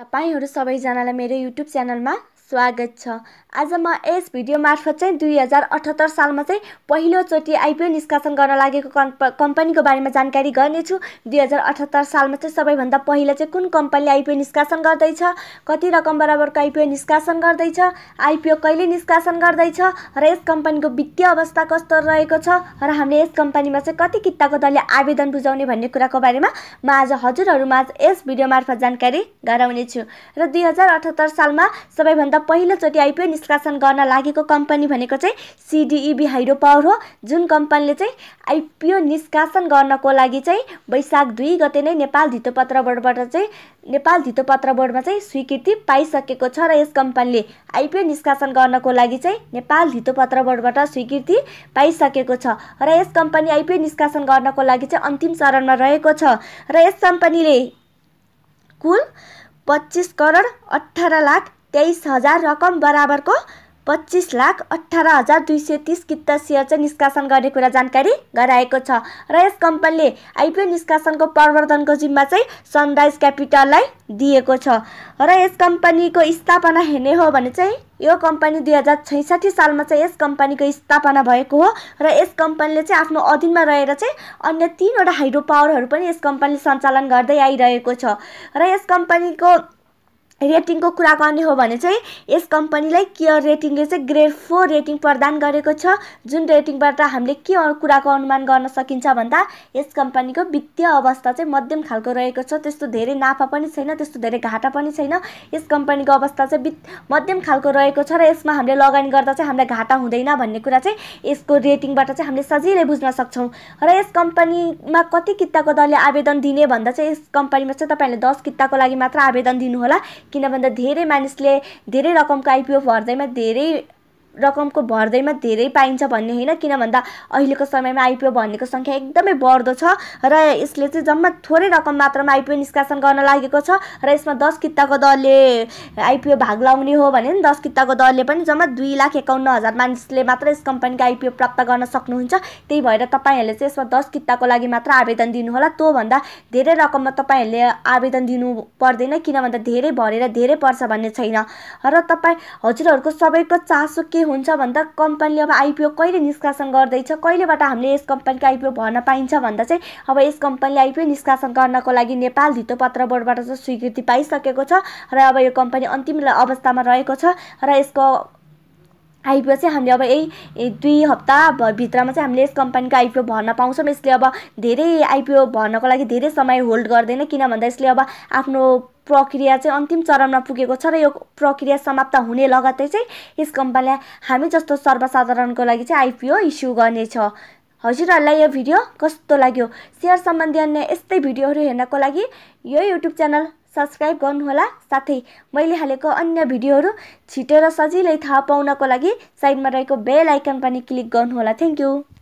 तपाईँहरू सबैजनालाई मेरो युट्युब च्यानलमा स्वागत छ आज म यस भिडियो मार्फत चाहिँ दुई हजार अठहत्तर सालमा चाहिँ पहिलोचोटि आइपिओ निष्कासन गर्न लागेको कम्प कम्पनीको बारेमा जानकारी गर्नेछु दुई हजार अठहत्तर सालमा चाहिँ सबैभन्दा पहिला चाहिँ कुन कम्पनीले आइपिओ निष्कासन गर्दैछ कति रकम बराबरको आइपिओ निष्कासन गर्दैछ आइपिओ कहिले निष्कासन गर्दैछ र यस कम्पनीको वित्तीय अवस्था कस्तो रहेको छ र हामीले यस कम्पनीमा चाहिँ कति किताको दलले आवेदन बुझाउने भन्ने कुराको बारेमा म आज हजुरहरूमा यस भिडियो मार्फत जानकारी गराउनेछु र दुई हजार अठहत्तर सालमा सबैभन्दा भारतमा पहिलोचोटि आइपिओ निष्कासन गर्न लागेको कम्पनी भनेको चाहिँ सिडिइबी हाइड्रो पावर हो जुन कम्पनीले चाहिँ आइपिओ निष्कासन गर्नको लागि चाहिँ वैशाख दुई गते नै नेपाल धितोपत्र बोर्डबाट चाहिँ नेपाल धितोपत्र बोर्डमा चाहिँ स्वीकृति पाइसकेको छ र यस कम्पनीले आइपिओ निष्कासन गर्नको लागि चाहिँ नेपाल धितोपत्र बोर्डबाट स्वीकृति पाइसकेको छ र यस कम्पनी आइपिओ निष्कासन गर्नको लागि चाहिँ अन्तिम चरणमा रहेको छ र यस कम्पनीले कुल पच्चिस करोड अठार लाख तेइस हजार रकम बराबरको पच्चिस लाख अठार हजार दुई सय तिस कित्त सेयर चाहिँ निष्कासन गर्ने कुरा जानकारी गराएको छ र यस कम्पनीले आइपिओ निष्कासनको प्रवर्धनको जिम्मा चाहिँ सनराइज क्यापिटललाई दिएको छ र यस कम्पनीको स्थापना हेर्ने हो भने चाहिँ यो कम्पनी दुई हजार छैसठी सालमा चाहिँ यस कम्पनीको स्थापना भएको हो र यस कम्पनीले चाहिँ आफ्नो अधीनमा रहेर चाहिँ अन्य तिनवटा हाइड्रो पावरहरू पनि यस कम्पनीले सञ्चालन गर्दै आइरहेको छ र यस कम्पनीको रेटिङको कुरा गर्ने हो भने चाहिँ यस कम्पनीलाई केयर रेटिङले चाहिँ ग्रेड फोर रेटिङ प्रदान गरेको छ जुन रेटिङबाट हामीले के कुराको अनुमान गर्न सकिन्छ भन्दा यस कम्पनीको वित्तीय अवस्था चाहिँ मध्यम खालको रहेको छ त्यस्तो धेरै नाफा पनि छैन त्यस्तो धेरै घाटा पनि छैन यस कम्पनीको अवस्था चाहिँ वित् मध्यम खालको रहेको छ र यसमा हामीले लगानी गर्दा चाहिँ हामीलाई घाटा हुँदैन भन्ने कुरा चाहिँ यसको रेटिङबाट चाहिँ हामीले सजिलै बुझ्न सक्छौँ र यस कम्पनीमा कति किताको दरले आवेदन दिने भन्दा चाहिँ यस कम्पनीमा चाहिँ तपाईँहरूले दस किताको लागि मात्र आवेदन दिनुहोला किन भन्दा धेरै मानिसले धेरै रकमको आइपिओ फर्दैमा धेरै रकमको भर्दैमा धेरै पाइन्छ भन्ने होइन किन भन्दा अहिलेको समयमा आइपिओ भन्नेको सङ्ख्या एकदमै बढ्दो छ र यसले चाहिँ जम्मा थोरै रकम मात्रामा आइपिओ निष्कासन गर्न लागेको छ र यसमा दस किताको दरले आइपिओ भाग लाउने हो भने दस किताको दरले पनि जम्मा दुई लाख एकाउन्न हजार मानिसले मात्र यस कम्पनीको आइपिओ प्राप्त गर्न सक्नुहुन्छ त्यही भएर तपाईँहरूले चाहिँ यसमा दस किताको लागि मात्र आवेदन दिनुहोला त्योभन्दा धेरै रकममा तपाईँहरूले आवेदन दिनु पर्दैन किन भन्दा धेरै भरेर धेरै पर्छ भन्ने छैन र तपाईँ हजुरहरूको सबैको चासो के हुन्छ भन्दा कम्पनीले अब आइपिओ कहिले निष्कासन गर्दैछ कहिलेबाट हामीले यस कम्पनीको आइपिओ भर्न पाइन्छ भन्दा चाहिँ अब यस कम्पनीले आइपिओ निष्कासन गर्नको लागि नेपाल धितोपत्र बोर्डबाट चाहिँ स्वीकृति पाइसकेको छ र अब यो कम्पनी अन्तिम अवस्थामा रहेको छ र यसको आइपिओ चाहिँ हामीले अब यही दुई हप्ता भित्रमा चाहिँ हामीले यस कम्पनीको आइपिओ भर्न पाउँछौँ यसले अब धेरै आइपिओ भर्नको लागि धेरै समय होल्ड गर्दैन किन भन्दा यसले अब आफ्नो प्रक्रिया चाहिँ अन्तिम चरणमा पुगेको छ र यो प्रक्रिया समाप्त हुने लगत्तै चाहिँ यस कम्पनीलाई हामी जस्तो सर्वसाधारणको लागि चाहिँ आइपिओ इस्यु गर्नेछ हजुरहरूलाई यो भिडियो कस्तो लाग्यो सेयर सम्बन्धी अन्य यस्तै भिडियोहरू हेर्नको लागि यो युट्युब च्यानल सब्सक्राइब गर्नुहोला साथै मैले हालेको अन्य भिडियोहरू छिटेर सजिलै थाहा पाउनको लागि साइडमा रहेको बेल आइकन पनि क्लिक गर्नुहोला थ्याङ्क यू